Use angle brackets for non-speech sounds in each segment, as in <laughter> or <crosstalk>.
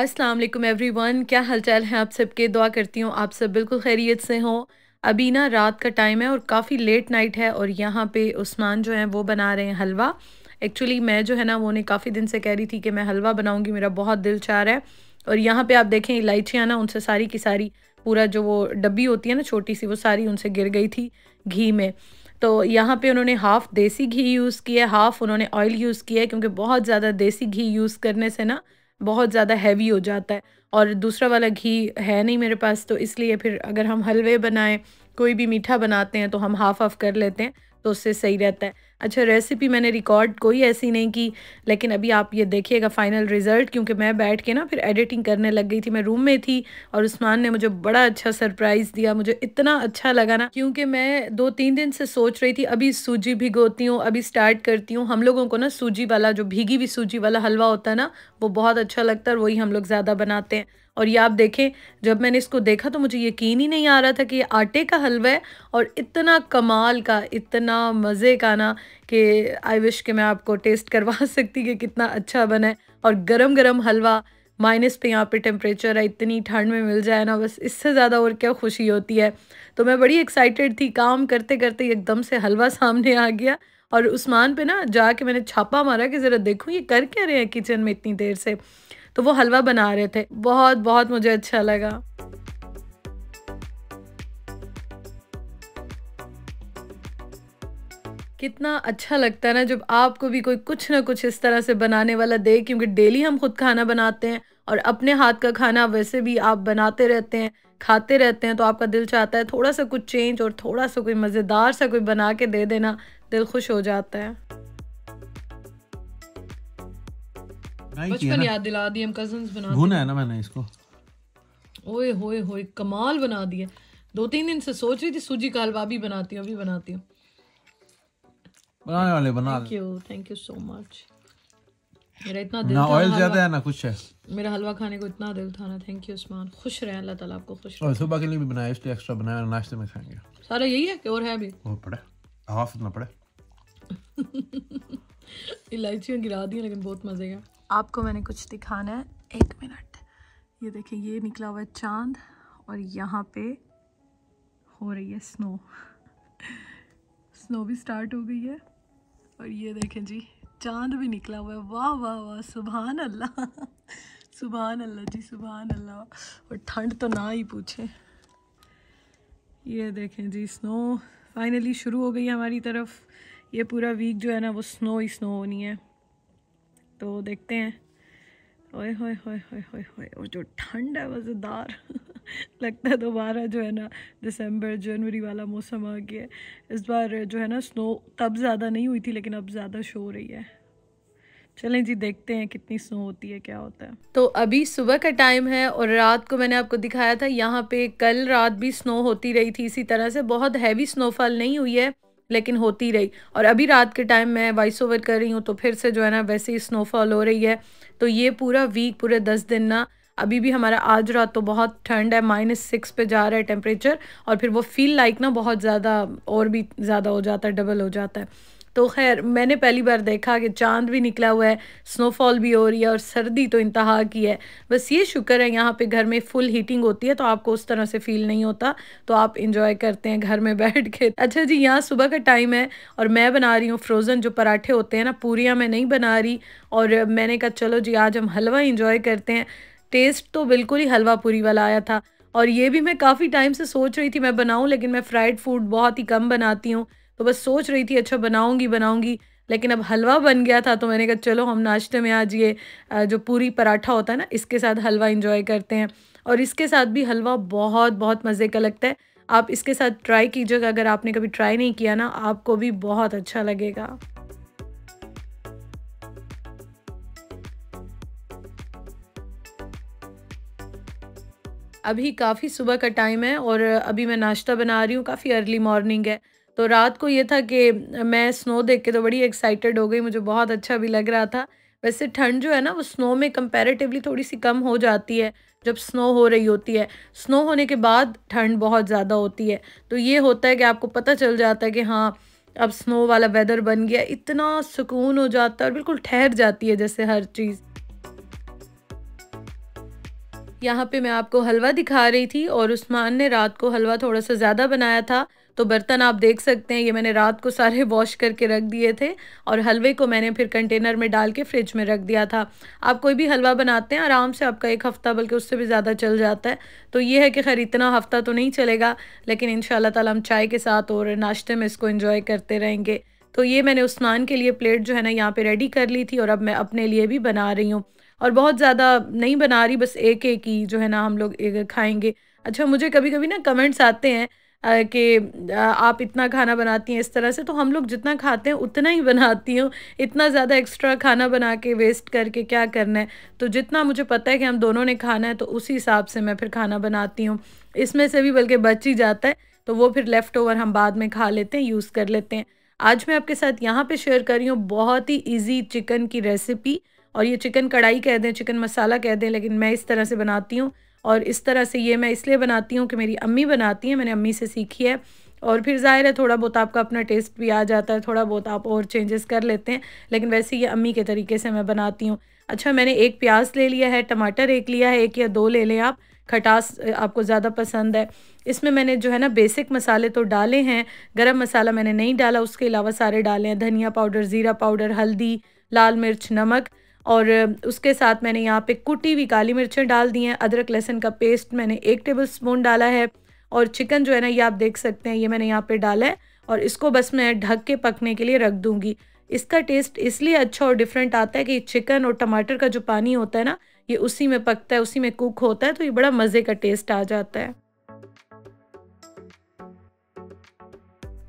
अस्सलाम वालेकुम एवरीवन क्या हालचाल है आप सबके दुआ करती हूँ आप सब बिल्कुल खैरियत से हों अभी ना रात का टाइम है और काफ़ी लेट नाइट है और यहाँ पे उस्मान जो है वो बना रहे हैं हलवा एक्चुअली मैं जो है ना वो उन्हें काफ़ी दिन से कह रही थी कि मैं हलवा बनाऊँगी मेरा बहुत दिल चाह रहा है और यहाँ पे आप देखें इलायचियाँ ना उनसे सारी की सारी पूरा जो वो डब्बी होती है ना छोटी सी वो सारी उनसे गिर गई थी घी में तो यहाँ पे उन्होंने हाफ़ देसी घी यूज़ किया हाफ़ उन्होंने ऑयल यूज़ किया क्योंकि बहुत ज़्यादा देसी घी यूज़ करने से ना बहुत ज़्यादा हैवी हो जाता है और दूसरा वाला घी है नहीं मेरे पास तो इसलिए फिर अगर हम हलवे बनाएं कोई भी मीठा बनाते हैं तो हम हाफ ऑफ कर लेते हैं तो उससे सही रहता है अच्छा रेसिपी मैंने रिकॉर्ड कोई ऐसी नहीं की लेकिन अभी आप ये देखिएगा फाइनल रिज़ल्ट क्योंकि मैं बैठ के ना फिर एडिटिंग करने लग गई थी मैं रूम में थी और उस्मान ने मुझे बड़ा अच्छा सरप्राइज़ दिया मुझे इतना अच्छा लगा ना क्योंकि मैं दो तीन दिन से सोच रही थी अभी सूजी भिगोती हूँ अभी स्टार्ट करती हूँ हम लोगों को ना सूजी वाला जो भीगी हुई सूजी वाला हलवा होता है ना वो बहुत अच्छा लगता है और वही हम लोग ज़्यादा बनाते हैं और ये आप देखें जब मैंने इसको देखा तो मुझे यकीन ही नहीं आ रहा था कि ये आटे का हलवा है और इतना कमाल का इतना मज़े का ना कि आई विश कि मैं आपको टेस्ट करवा <laughs> सकती कि कितना अच्छा बना है और गरम गरम हलवा माइनस पे यहाँ पे टेम्परेचर है इतनी ठंड में मिल जाए ना बस इससे ज़्यादा और क्या खुशी होती है तो मैं बड़ी एक्साइटेड थी काम करते करते एकदम से हलवा सामने आ गया और उस्मान पे ना जाके मैंने छापा मारा कि ज़रा देखूँ ये कर क्या रहे हैं किचन में इतनी देर से तो वो हलवा बना रहे थे बहुत बहुत मुझे अच्छा लगा कितना अच्छा लगता है ना जब आपको भी कोई कुछ ना कुछ इस तरह से बनाने वाला दे क्योंकि डेली हम खुद खाना बनाते हैं और अपने हाथ का खाना वैसे भी आप बनाते रहते हैं खाते रहते हैं तो आपका दिल चाहता है थोड़ा सा कुछ चेंज और थोड़ा सा कोई मज़ेदार सा कोई बना के दे देना दिल खुश हो जाता है बचपन याद दिला दिए हम कजन्स बना भुना है ना मैंने इसको ओए होए होए कमाल बना दिए दो तीन दिन से सोच रही थी सूजी का हलवा भी बनाती हूँ अभी बनाती हूँ बनाने वाले बना thank you thank you so much मेरा इतना दिल ना ऑयल ज्यादा है ना कुछ है मेरा हलवा खाने को इतना दिल था ना थैंक यू उस्मान खुश रहे अल्लाह ताला आपको खुश और सुबह के लिए भी बनाया इसलिए एक्स्ट्रा बनाया नाश्ते में खाएंगे सारा यही है कि और है भी <laughs> और पड़े हाफ इतना पड़े इलायचियाँ गिरा दी लेकिन बहुत मजे का आपको मैंने कुछ दिखाना है एक मिनट ये देखिए ये निकला हुआ है चांद और यहाँ पे हो रही है स्नो स्नो भी स्टार्ट हो गई है और ये देखें जी चांद भी निकला हुआ है वाह वाह वाह सुबहान अल्लाह सुबहान अल्लाह जी सुबहान अल्लाह और ठंड तो ना ही पूछे ये देखें जी स्नो फाइनली शुरू हो गई है हमारी तरफ ये पूरा वीक जो है ना वो स्नो ही स्नो होनी है तो देखते हैं ओए होए होए होए होए होए और जो ठंड है मज़ेदार <laughs> लगता है दोबारा जो है ना दिसंबर जनवरी वाला मौसम आ गया इस बार जो है ना स्नो तब ज़्यादा नहीं हुई थी लेकिन अब ज़्यादा शो हो रही है चलें जी देखते हैं कितनी स्नो होती है क्या होता है तो अभी सुबह का टाइम है और रात को मैंने आपको दिखाया था यहाँ पे कल रात भी स्नो होती रही थी इसी तरह से बहुत हैवी स्नोफॉल नहीं हुई है लेकिन होती रही और अभी रात के टाइम मैं वॉइस ओवर कर रही हूँ तो फिर से जो है ना वैसे ही स्नोफॉल हो रही है तो ये पूरा वीक पूरे दस दिन ना अभी भी हमारा आज रात तो बहुत ठंड है माइनस सिक्स पे जा रहा है टेम्परेचर और फिर वो फील लाइक ना बहुत ज़्यादा और भी ज़्यादा हो जाता है डबल हो जाता है तो खैर मैंने पहली बार देखा कि चांद भी निकला हुआ है स्नोफॉल भी हो रही है और सर्दी तो इंतहा की है बस ये शुक्र है यहाँ पे घर में फुल हीटिंग होती है तो आपको उस तरह से फील नहीं होता तो आप इंजॉय करते हैं घर में <laughs> बैठ के अच्छा जी यहाँ सुबह का टाइम है और मैं बना रही हूँ फ्रोज़न जो पराठे होते हैं ना पूरियाँ मैं नहीं बना रही और मैंने कहा चलो जी आज हम हलवा इंजॉय करते हैं टेस्ट तो बिल्कुल ही हलवा पूरी वाला आया था और ये भी मैं काफ़ी टाइम से सोच रही थी मैं बनाऊँ लेकिन मैं फ्राइड फूड बहुत ही कम बनाती हूँ तो बस सोच रही थी अच्छा बनाऊंगी बनाऊंगी लेकिन अब हलवा बन गया था तो मैंने कहा चलो हम नाश्ते में आज ये जो पूरी पराठा होता है ना इसके साथ हलवा इंजॉय करते हैं और इसके साथ भी हलवा बहुत बहुत मज़े का लगता है आप इसके साथ ट्राई कीजिएगा अगर आपने कभी ट्राई नहीं किया ना आपको भी बहुत अच्छा लगेगा अभी काफ़ी सुबह का टाइम है और अभी मैं नाश्ता बना रही हूँ काफ़ी अर्ली मॉर्निंग है तो रात को ये था कि मैं स्नो देख के तो बड़ी एक्साइटेड हो गई मुझे बहुत अच्छा भी लग रहा था वैसे ठंड जो है ना वो स्नो में कंपेरेटिवली थोड़ी सी कम हो जाती है जब स्नो हो रही होती है स्नो होने के बाद ठंड बहुत ज़्यादा होती है तो ये होता है कि आपको पता चल जाता है कि हाँ अब स्नो वाला वेदर बन गया इतना सुकून हो जाता है और बिल्कुल ठहर जाती है जैसे हर चीज़ यहाँ पे मैं आपको हलवा दिखा रही थी और उस्मान ने रात को हलवा थोड़ा सा ज़्यादा बनाया था तो बर्तन आप देख सकते हैं ये मैंने रात को सारे वॉश <laughs> करके रख दिए थे और हलवे को मैंने फिर कंटेनर में डाल के फ्रिज में रख दिया था आप कोई भी हलवा बनाते हैं आराम से आपका एक हफ़्ता बल्कि उससे भी ज़्यादा चल जाता है तो ये है कि खैर इतना हफ़्ता तो नहीं चलेगा लेकिन इन शाला हम चाय के साथ और नाश्ते में इसको इन्जॉय करते रहेंगे तो ये मैंने उस्मान के लिए प्लेट जो है ना यहाँ पे रेडी कर ली थी और अब मैं अपने लिए भी बना रही हूँ और बहुत ज़्यादा नहीं बना रही बस एक एक ही जो है ना हम लोग खाएंगे अच्छा मुझे कभी कभी ना कमेंट्स आते हैं कि आप इतना खाना बनाती हैं इस तरह से तो हम लोग जितना खाते हैं उतना ही बनाती हूँ इतना ज़्यादा एक्स्ट्रा खाना बना के वेस्ट करके क्या करना है तो जितना मुझे पता है कि हम दोनों ने खाना है तो उसी हिसाब से मैं फिर खाना बनाती हूँ इसमें से भी बल्कि बच ही जाता है तो वो फिर लेफ़्ट ओवर हम बाद में खा लेते हैं यूज़ कर लेते हैं आज मैं आपके साथ यहाँ पे शेयर कर रही हूँ बहुत ही इजी चिकन की रेसिपी और ये चिकन कढ़ाई कह दें चिकन मसाला कह दें लेकिन मैं इस तरह से बनाती हूँ और इस तरह से ये मैं इसलिए बनाती हूँ कि मेरी अम्मी बनाती हैं मैंने अम्मी से सीखी है और फिर ज़ाहिर है थोड़ा बहुत आपका अपना टेस्ट भी आ जाता है थोड़ा बहुत आप और चेंजेस कर लेते हैं लेकिन वैसे ये अम्मी के तरीके से मैं बनाती हूँ अच्छा मैंने एक प्याज ले लिया है टमाटर एक लिया है एक या दो ले लें आप खटास आपको ज़्यादा पसंद है इसमें मैंने जो है ना बेसिक मसाले तो डाले हैं गरम मसाला मैंने नहीं डाला उसके अलावा सारे डाले हैं धनिया पाउडर ज़ीरा पाउडर हल्दी लाल मिर्च नमक और उसके साथ मैंने यहाँ पे कुटी हुई काली मिर्चें डाल दी हैं अदरक लहसन का पेस्ट मैंने एक टेबल स्पून डाला है और चिकन जो है ना ये आप देख सकते हैं ये मैंने यहाँ पे डाला है और इसको बस मैं ढक के पकने के लिए रख दूंगी इसका टेस्ट इसलिए अच्छा और डिफरेंट आता है कि चिकन और टमाटर का जो पानी होता है ना ये उसी में पकता है उसी में कुक होता है तो ये बड़ा मज़े का टेस्ट आ जाता है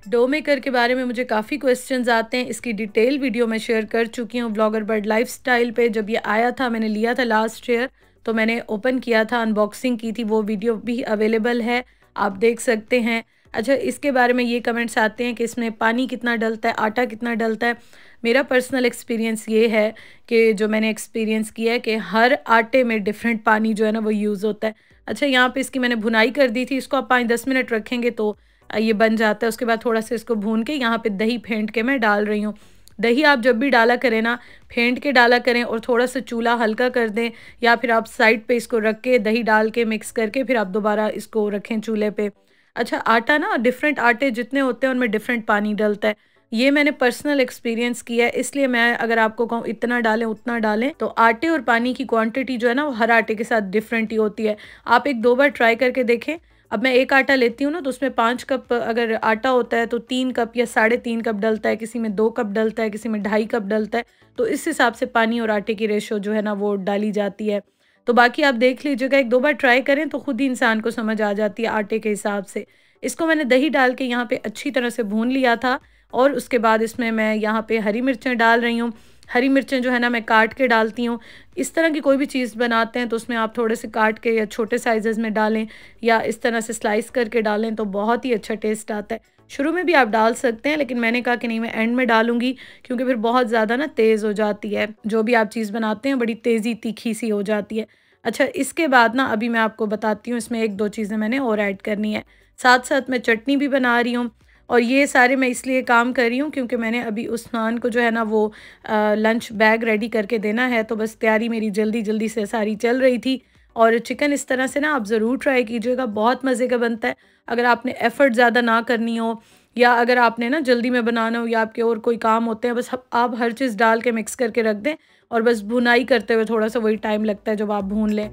डो मेकर के बारे में मुझे काफ़ी क्वेश्चन आते हैं इसकी डिटेल वीडियो मैं शेयर कर चुकी हूँ ब्लॉगर बर्ड लाइफ स्टाइल पर जब ये आया था मैंने लिया था लास्ट ईयर तो मैंने ओपन किया था अनबॉक्सिंग की थी वो वीडियो भी अवेलेबल है आप देख सकते हैं अच्छा इसके बारे में ये कमेंट्स आते हैं कि इसमें पानी कितना डलता है आटा कितना डलता है मेरा पर्सनल एक्सपीरियंस ये है कि जो मैंने एक्सपीरियंस किया है कि हर आटे में डिफरेंट पानी जो है ना वो यूज़ होता है अच्छा यहाँ पे इसकी मैंने भुनाई कर दी थी इसको आप पाँच दस मिनट रखेंगे तो ये बन जाता है उसके बाद थोड़ा सा इसको भून के यहाँ पे दही फेंट के मैं डाल रही हूँ दही आप जब भी डाला करें ना फेंट के डाला करें और थोड़ा सा चूल्हा हल्का कर दें या फिर आप साइड पे इसको रख के दही डाल के मिक्स करके फिर आप दोबारा इसको रखें चूल्हे पे अच्छा आटा ना डिफरेंट आटे जितने होते हैं उनमें डिफरेंट पानी डलता है ये मैंने पर्सनल एक्सपीरियंस किया है इसलिए मैं अगर आपको कहूँ इतना डालें उतना डालें तो आटे और पानी की क्वांटिटी जो है ना वो हर आटे के साथ डिफरेंट ही होती है आप एक दो बार ट्राई करके देखें अब मैं एक आटा लेती हूँ ना तो उसमें पाँच कप अगर आटा होता है तो तीन कप या साढ़े तीन कप डलता है किसी में दो कप डलता है किसी में ढाई कप डलता है तो इस हिसाब से पानी और आटे की रेशो जो है ना वो डाली जाती है तो बाकी आप देख लीजिएगा एक दो बार ट्राई करें तो ख़ुद ही इंसान को समझ आ जाती है आटे के हिसाब से इसको मैंने दही डाल के यहाँ पर अच्छी तरह से भून लिया था और उसके बाद इसमें मैं यहाँ पे हरी मिर्चें डाल रही हूँ हरी मिर्चें जो है ना मैं काट के डालती हूँ इस तरह की कोई भी चीज़ बनाते हैं तो उसमें आप थोड़े से काट के या छोटे साइज़ में डालें या इस तरह से स्लाइस करके डालें तो बहुत ही अच्छा टेस्ट आता है शुरू में भी आप डाल सकते हैं लेकिन मैंने कहा कि नहीं मैं एंड में डालूंगी क्योंकि फिर बहुत ज़्यादा ना तेज़ हो जाती है जो भी आप चीज़ बनाते हैं बड़ी तेज़ी तीखी सी हो जाती है अच्छा इसके बाद ना अभी मैं आपको बताती हूँ इसमें एक दो चीज़ें मैंने और ऐड करनी है साथ साथ मैं चटनी भी बना रही हूँ और ये सारे मैं इसलिए काम कर रही हूँ क्योंकि मैंने अभी उस्मान को जो है ना वो आ, लंच बैग रेडी करके देना है तो बस तैयारी मेरी जल्दी जल्दी से सारी चल रही थी और चिकन इस तरह से ना आप ज़रूर ट्राई कीजिएगा बहुत मज़े का बनता है अगर आपने एफ़र्ट ज़्यादा ना करनी हो या अगर आपने ना जल्दी में बनाना हो या आपके और कोई काम होते हैं बस आप हर चीज़ डाल के मिक्स करके रख दें और बस भुनाई करते हुए थोड़ा सा वही टाइम लगता है जब आप भून लें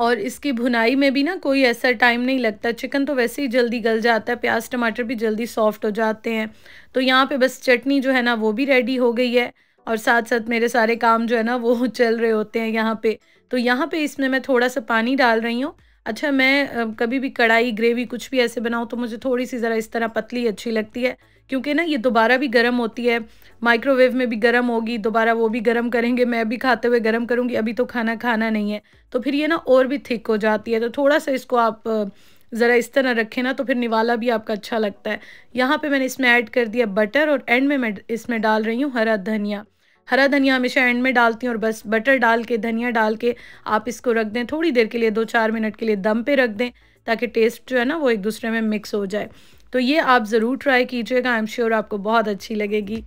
और इसकी भुनाई में भी ना कोई ऐसा टाइम नहीं लगता चिकन तो वैसे ही जल्दी गल जाता है प्याज टमाटर भी जल्दी सॉफ्ट हो जाते हैं तो यहाँ पे बस चटनी जो है ना वो भी रेडी हो गई है और साथ साथ मेरे सारे काम जो है ना वो <laughs> चल रहे होते हैं यहाँ पे तो यहाँ पे इसमें मैं थोड़ा सा पानी डाल रही हूँ अच्छा मैं कभी भी कढ़ाई ग्रेवी कुछ भी ऐसे बनाऊँ तो मुझे थोड़ी सी ज़रा इस तरह पतली अच्छी लगती है क्योंकि ना ये दोबारा भी गर्म होती है माइक्रोवेव में भी गर्म होगी दोबारा वो भी गर्म करेंगे मैं भी खाते हुए गर्म करूँगी अभी तो खाना खाना नहीं है तो फिर ये ना और भी थिक हो जाती है तो थोड़ा सा इसको आप ज़रा इस तरह रखें ना तो फिर निवाला भी आपका अच्छा लगता है यहाँ पर मैंने इसमें ऐड कर दिया बटर और एंड में मैं इसमें डाल रही हूँ हरा धनिया हरा धनिया हमेशा एंड में डालती हूँ और बस बटर डाल के धनिया डाल के आप इसको रख दें थोड़ी देर के लिए दो चार मिनट के लिए दम पे रख दें ताकि टेस्ट जो है ना वो एक दूसरे में मिक्स हो जाए तो ये आप ज़रूर ट्राई कीजिएगा आई एम श्योर आपको बहुत अच्छी लगेगी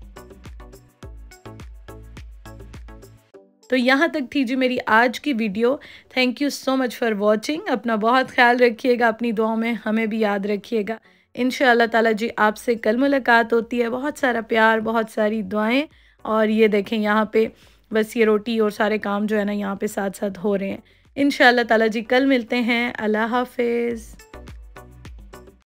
तो यहाँ तक थी जी मेरी आज की video thank you so much for watching अपना बहुत ख्याल रखिएगा अपनी दुआओं में हमें भी याद रखिएगा इन ताला जी आपसे कल मुलाकात होती है बहुत सारा प्यार बहुत सारी दुआएं और ये देखें यहाँ पे बस ये रोटी और सारे काम जो है ना यहाँ पे साथ साथ हो रहे हैं इन ताला जी कल मिलते हैं अल्लाह हाफिज़